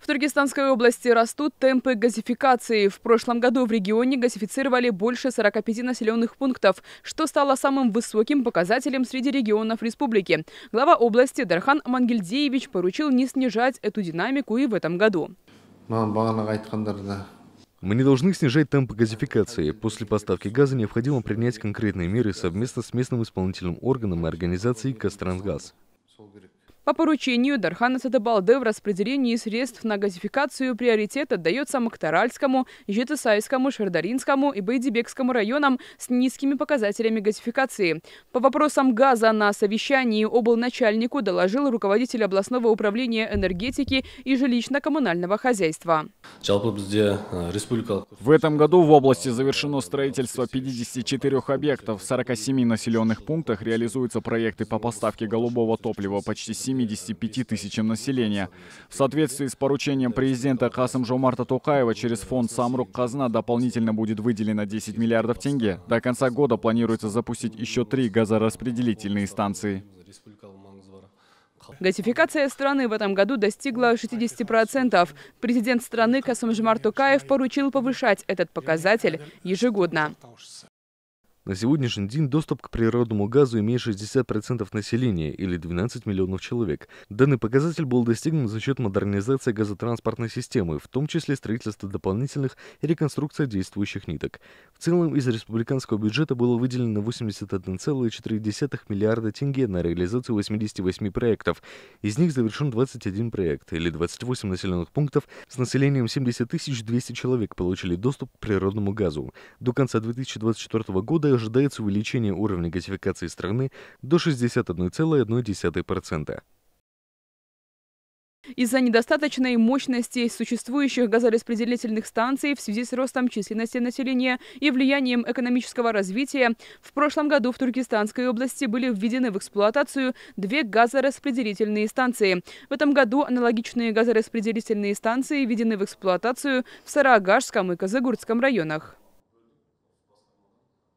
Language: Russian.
В Туркестанской области растут темпы газификации. В прошлом году в регионе газифицировали больше 45 населенных пунктов, что стало самым высоким показателем среди регионов республики. Глава области Дархан Мангельдеевич поручил не снижать эту динамику и в этом году. Мы не должны снижать темпы газификации. После поставки газа необходимо принять конкретные меры совместно с местным исполнительным органом и организацией «Кострансгаз». По поручению Дархана Сатыбалды в распределении средств на газификацию приоритет отдается Мактаральскому, Житасайскому, Шардаринскому и Байдибекскому районам с низкими показателями газификации. По вопросам газа на совещании облначальнику доложил руководитель областного управления энергетики и жилищно-коммунального хозяйства. Э, в этом году в области завершено строительство 54 объектов. В 47 населенных пунктах реализуются проекты по поставке голубого топлива почти 7 175 тысячам населения. В соответствии с поручением президента Касым Жомарта Токаева через фонд «Самрук Казна» дополнительно будет выделено 10 миллиардов тенге. До конца года планируется запустить еще три газораспределительные станции. Газификация страны в этом году достигла 60%. Президент страны Касым Жомарт Токаев поручил повышать этот показатель ежегодно. На сегодняшний день доступ к природному газу имеет 60% населения, или 12 миллионов человек. Данный показатель был достигнут за счет модернизации газотранспортной системы, в том числе строительства дополнительных и реконструкция действующих ниток. В целом, из республиканского бюджета было выделено 81,4 миллиарда тенге на реализацию 88 проектов. Из них завершен 21 проект, или 28 населенных пунктов с населением 70 200 человек получили доступ к природному газу. До конца 2024 года ожидается увеличение уровня газификации страны до 61,1%. Из-за недостаточной мощности существующих газораспределительных станций в связи с ростом численности населения и влиянием экономического развития, в прошлом году в Туркестанской области были введены в эксплуатацию две газораспределительные станции. В этом году аналогичные газораспределительные станции введены в эксплуатацию в Сараагашском и Казагурском районах.